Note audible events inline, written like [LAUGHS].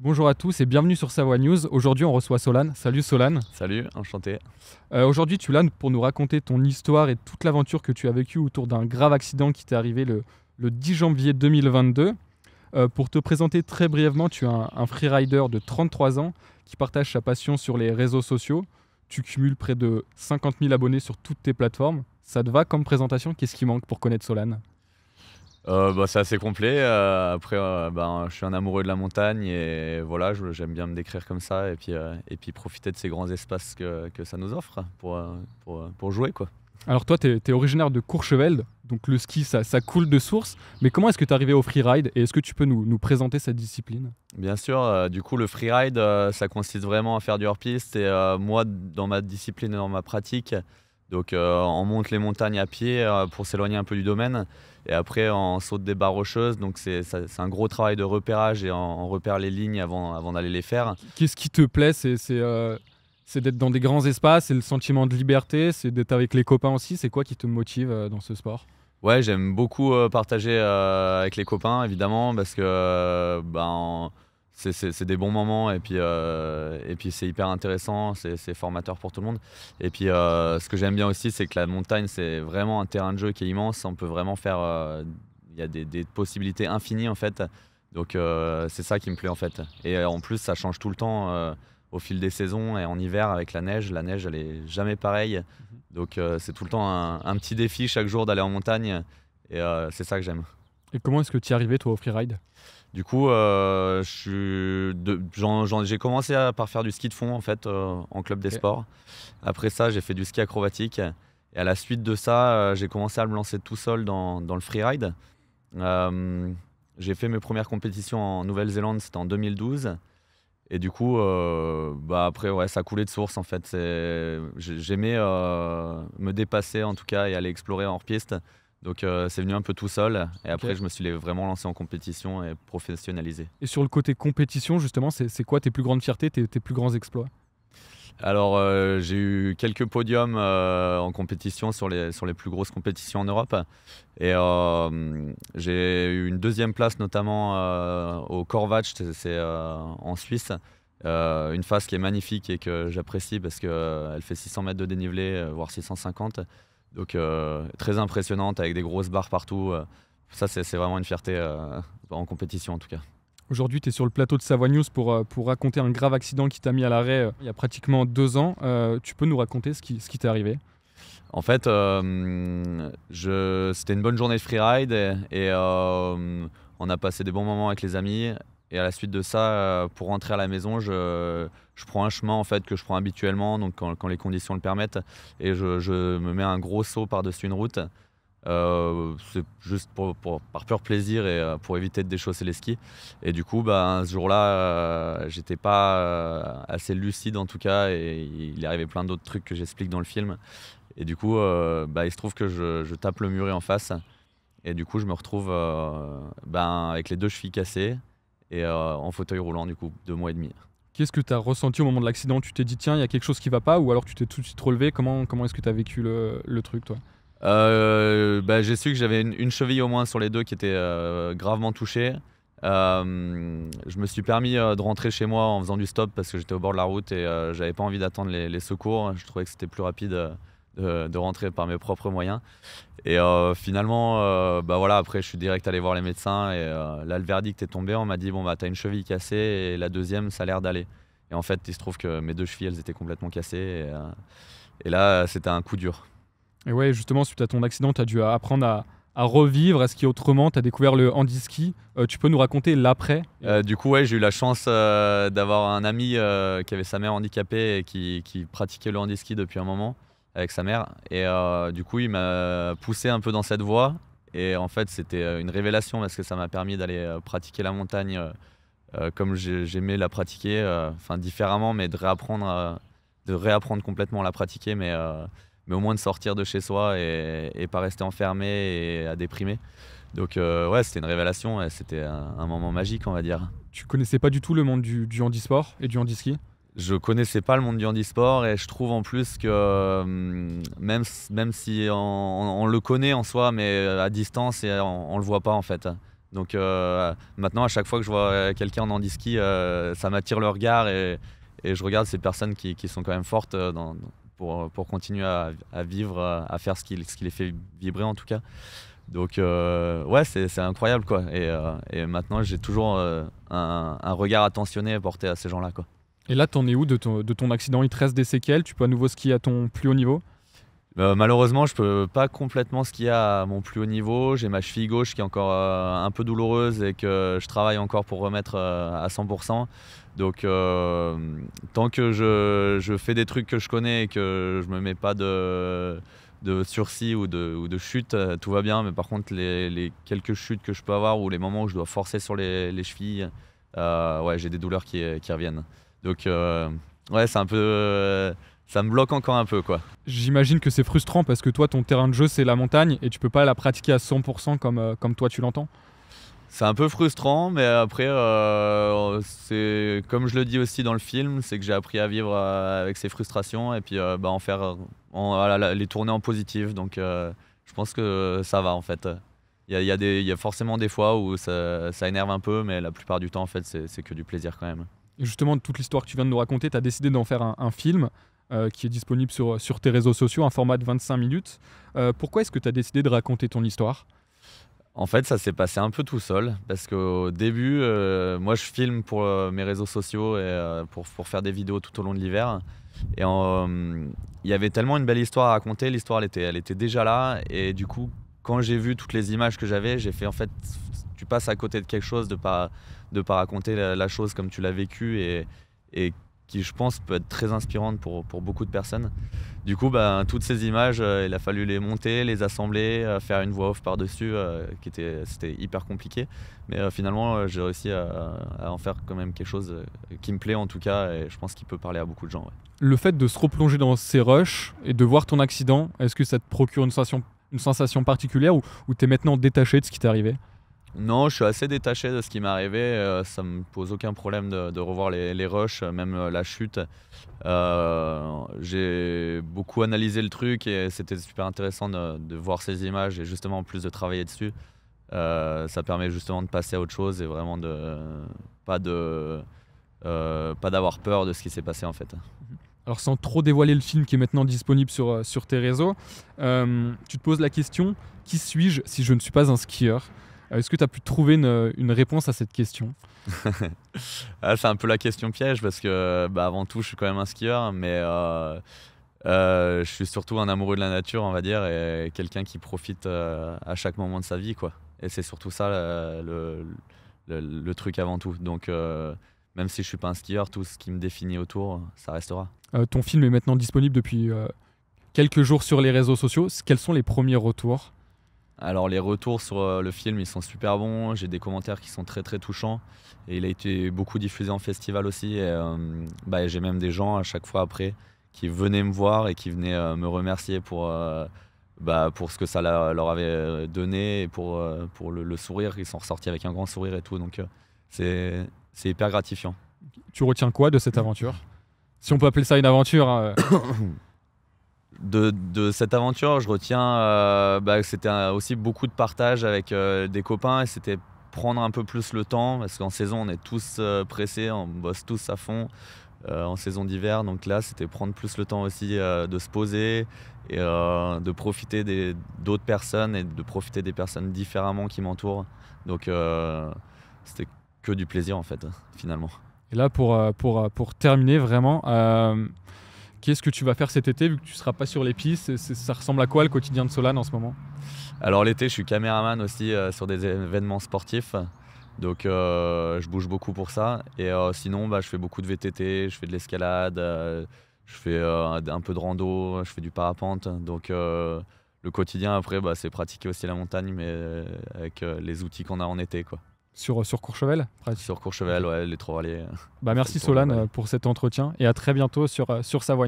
Bonjour à tous et bienvenue sur Savoie News. Aujourd'hui, on reçoit Solane. Salut Solane. Salut, enchanté. Euh, aujourd'hui, tu es là pour nous raconter ton histoire et toute l'aventure que tu as vécue autour d'un grave accident qui t'est arrivé le, 10 janvier 2022. Euh, pour te présenter très brièvement, tu es un, freerider de 33 ans qui partage sa passion sur les réseaux sociaux. Tu cumules près de 50 000 abonnés sur toutes tes plateformes. Ça te va comme présentation Qu'est-ce qui manque pour connaître Solane euh, bah, c'est assez complet. Euh, après, euh, ben, je suis un amoureux de la montagne et voilà, j'aime bien me décrire comme ça et puis, et puis profiter de ces grands espaces que, ça nous offre pour, jouer. Quoi. Alors toi, tu es, originaire de Courchevel, donc le ski, ça, ça coule de source. Mais comment est-ce que tu es arrivé au freeride et est-ce que tu peux nous, nous présenter cette discipline Bien sûr, du coup, le freeride, ça consiste vraiment à faire du hors-piste et moi, dans ma discipline et dans ma pratique, donc euh, on monte les montagnes à pied euh, pour s'éloigner un peu du domaine. Et après on saute des barres rocheuses. Donc c'est un gros travail de repérage et on, repère les lignes avant, avant d'aller les faire. Qu'est-ce qui te plaît euh, C'est d'être dans des grands espaces, c'est le sentiment de liberté, c'est d'être avec les copains aussi. C'est quoi qui te motive dans ce sport Ouais, j'aime beaucoup partager avec les copains, évidemment, parce que ben, c'est des bons moments et puis, euh, c'est hyper intéressant, c'est formateur pour tout le monde. Et puis euh, ce que j'aime bien aussi, c'est que la montagne, c'est vraiment un terrain de jeu qui est immense. On peut vraiment faire. Euh, il y a des, possibilités infinies en fait. Donc c'est ça qui me plaît en fait. Et en plus, ça change tout le temps au fil des saisons et en hiver avec la neige. La neige, elle est jamais pareille. Mm-hmm. Donc c'est tout le temps un, petit défi chaque jour d'aller en montagne. Et c'est ça que j'aime. Et comment est-ce que tu es arrivé toi au freeride du coup, euh, j'ai commencé par faire du ski de fond en fait euh, en club des sports. Après ça, j'ai fait du ski acrobatique. Et à la suite de ça, euh, j'ai commencé à me lancer tout seul dans, le freeride. j'ai fait mes premières compétitions en Nouvelle-Zélande, c'était en 2012. Et du coup, bah, après, ouais, ça coulait de source en fait. J'aimais me dépasser en tout cas et aller explorer hors-piste. Donc euh, c'est venu un peu tout seul. Et après, je me suis vraiment lancé en compétition et professionnalisé. Et sur le côté compétition, justement, c'est quoi tes plus grandes fiertés, tes, plus grands exploits alors euh, j'ai eu quelques podiums euh, en compétition sur les, sur les plus grosses compétitions en Europe et j'ai eu une deuxième place notamment au Corvatch, c'est en Suisse, une phase qui est magnifique et que j'apprécie parce qu'elle elle fait 600 mètres de dénivelé, voire 650. Donc euh, très impressionnante avec des grosses barres partout. Euh. ça, c'est vraiment une fierté euh, en compétition en tout cas. Aujourd'hui, tu es sur le plateau de Savoie News pour, pour raconter un grave accident qui t'a mis à l'arrêt il y a pratiquement deux ans. tu peux nous raconter ce qui, ce qui t'est arrivé en fait, c'était une bonne journée de freeride et, on a passé des bons moments avec les amis. Et à la suite de ça, euh, pour rentrer à la maison, je, je prends un chemin en fait que je prends habituellement, donc quand, quand les conditions le permettent, et je, je me mets un gros saut par-dessus une route. Euh, c'est juste pour, pour, par pur plaisir et euh, pour éviter de déchausser les skis. Et du coup, bah, ce jour-là, j'étais pas assez lucide en tout cas, et il est arrivé plein d'autres trucs que j'explique dans le film. Et du coup, bah, il se trouve que je, je, tape le muret en face. Et du coup, je me retrouve ben, avec les deux chevilles cassées, et euh, en fauteuil roulant du coup, deux mois et demi. Qu'est-ce que tu as ressenti au moment de l'accident Tu t'es dit tiens, il y a quelque chose qui va pas ou alors tu t'es tout de suite relevé Comment, comment est-ce que tu as vécu le, truc toi euh, bah, J'ai su que j'avais une, cheville au moins sur les deux qui était euh, gravement touchée. je me suis permis de rentrer chez moi en faisant du stop parce que j'étais au bord de la route et j'avais pas envie d'attendre les, secours. Je trouvais que c'était plus rapide de, rentrer par mes propres moyens. Et euh, finalement, euh, bah voilà, après, je suis direct allé voir les médecins et euh, là, le verdict est tombé. On m'a dit bon, bah, t'as une cheville cassée et la deuxième, ça a l'air d'aller. Et en fait, il se trouve que mes deux chevilles, elles étaient complètement cassées. Et, là, c'était un coup dur. Et ouais, justement, suite à ton accident, tu as dû apprendre à, revivre à ce autrement tu as découvert le handiski Tu peux nous raconter l'après Du coup, ouais, j'ai eu la chance d'avoir un ami qui avait sa mère handicapée et qui, qui pratiquait le handiski depuis un moment avec sa mère. Et euh, du coup, il m'a poussé un peu dans cette voie. Et en fait, c'était euh, une révélation parce que ça m'a permis d'aller euh, pratiquer la montagne comme j'aimais la pratiquer, enfin différemment, mais de réapprendre, de réapprendre complètement à la pratiquer, mais, mais au moins de sortir de chez soi et, pas rester enfermé et à déprimer. Donc ouais, c'était une révélation, et c'était un, moment magique, on va dire. Tu connaissais pas du tout le monde du, du handisport et du handiski je connaissais pas le monde du handisport et je trouve en plus que euh, même, même si on, le connaît en soi, mais euh, à distance, et on, ne le voit pas en fait. Donc euh, maintenant, à chaque fois que je vois quelqu'un en handiski, ça m'attire le regard et, je regarde ces personnes qui, sont quand même fortes dans, pour, pour, continuer à, vivre, à faire ce qui, ce les fait vibrer en tout cas. Donc ouais, c'est incroyable quoi. Et, maintenant, j'ai toujours un, un, regard attentionné porté à ces gens-là quoi. Et là, t'en es où de ton, accident Il te reste des séquelles Tu peux à nouveau skier à ton plus haut niveau bah, malheureusement, je peux pas complètement skier à mon plus haut niveau. J'ai ma cheville gauche qui est encore euh, un peu douloureuse et que je travaille encore pour remettre euh, à 100%. Donc, euh, tant que je, fais des trucs que je connais et que je me mets pas de, sursis ou de, ou chute, tout va bien. Mais par contre, les, quelques chutes que je peux avoir ou les moments où je dois forcer sur les, chevilles, ouais, j'ai des douleurs qui reviennent. Donc, euh, ouais, c'est un peu euh, ça me bloque encore un peu quoi. J'imagine que c'est frustrant parce que toi ton terrain de jeu c'est la montagne et tu peux pas la pratiquer à 100% comme, euh, comme toi tu l'entends. C'est un peu frustrant mais après comme je le dis aussi dans le film c'est que j'ai appris à vivre avec ces frustrations et puis bah, en faire les tourner en positif donc je pense que ça va en fait. Il y a, forcément des fois où ça, ça énerve un peu mais la plupart du temps en fait c'est que du plaisir quand même justement toute l'histoire que tu viens de nous raconter, tu as décidé d'en faire un, film euh, qui est disponible sur, tes réseaux sociaux, un format de 25 minutes. Euh, pourquoi est-ce que tu as décidé de raconter ton histoire en fait, ça s'est passé un peu tout seul parce qu'au début, euh, moi, je filme pour mes réseaux sociaux et pour, faire des vidéos tout au long de l'hiver. Et il y avait tellement une belle histoire à raconter. L'histoire, elle était déjà là. Et du coup, quand j'ai vu toutes les images que j'avais, j'ai fait en fait, tu passes à côté de quelque chose de pas de pas raconter la, chose comme tu l'as vécu et, et qui je pense peut être très inspirante pour, pour beaucoup de personnes. Du coup, ben, toutes ces images, euh, il a fallu les monter, les assembler, euh, faire une voix off par-dessus, euh, qui était, c'était hyper compliqué. Mais finalement, j'ai réussi à, en faire quand même quelque chose qui me plaît en tout cas, et je pense qu'il peut parler à beaucoup de gens. Le fait de se replonger dans ces rushs et de voir ton accident, est-ce que ça te procure une sensation, une sensation particulière ou, ou tu es maintenant détaché de ce qui t'est arrivé non, je suis assez détaché de ce qui m'est arrivé. Ça euh, ça me pose aucun problème de, revoir les, rushs, euh, même euh, la chute. j'ai beaucoup analysé le truc et c'était super intéressant de, voir ces images et justement en plus de travailler dessus. ça permet justement de passer à autre chose et vraiment de pas de pas d'avoir peur de ce qui s'est passé en fait. Alors sans trop dévoiler le film qui est maintenant disponible sur, sur tes réseaux, tu te poses la question qui suis-je si je ne suis pas un skieur euh, est-ce que tu as pu trouver euh, une, réponse à cette question [LAUGHS] ah, C'est un peu la question piège parce que bah, avant tout, je suis quand même un skieur, mais euh, je suis surtout un amoureux de la nature, on va dire, et quelqu'un qui profite à chaque moment de sa vie. quoi. Et c'est surtout ça le, le, truc avant tout. Donc, même si je suis pas un skieur, tout ce qui me définit autour, ça restera. ton film est maintenant disponible depuis quelques jours sur les réseaux sociaux. Quels sont les premiers retours alors les retours sur euh, le film, ils sont super bons. J'ai des commentaires qui sont très très touchants. Et il a été beaucoup diffusé en festival aussi. Et, euh, bah, j'ai même des gens à chaque fois après qui venaient me voir et qui venaient euh, me remercier pour, bah, pour ce que ça leur avait donné et pour, pour le, le, sourire. Ils sont ressortis avec un grand sourire et tout. Donc c'est hyper gratifiant. Tu retiens quoi de cette aventure Si on peut appeler ça une aventure [COUGHS] de, cette aventure, je retiens euh, bah, c'était aussi beaucoup de partage avec euh, des copains et c'était prendre un peu plus le temps parce qu'en saison on est tous euh, pressés, on bosse tous à fond en saison d'hiver. Donc là c'était prendre plus le temps aussi de se poser et de profiter d'autres personnes et de profiter des personnes différemment qui m'entourent. Donc c'était que du plaisir en fait finalement. Et là pour, pour, pour terminer vraiment Qu'est-ce que tu vas faire cet été vu que tu ne seras pas sur les pistes Ça ressemble à quoi le quotidien de Solane en ce moment Alors l'été, je suis caméraman aussi euh, sur des événements sportifs. Donc euh, je bouge beaucoup pour ça. Et euh, sinon, bah, je fais beaucoup de VTT, je fais de l'escalade, je fais un peu de rando, je fais du parapente. Donc le quotidien après, bah, c'est pratiquer aussi la montagne, mais avec les outils qu'on a en été. quoi. Euh, sur, Courchevel. Sur Courchevel, ouais, les Trois-Vallées. Bah, merci Solane euh, pour cet entretien et à très bientôt sur, euh, sur Savoie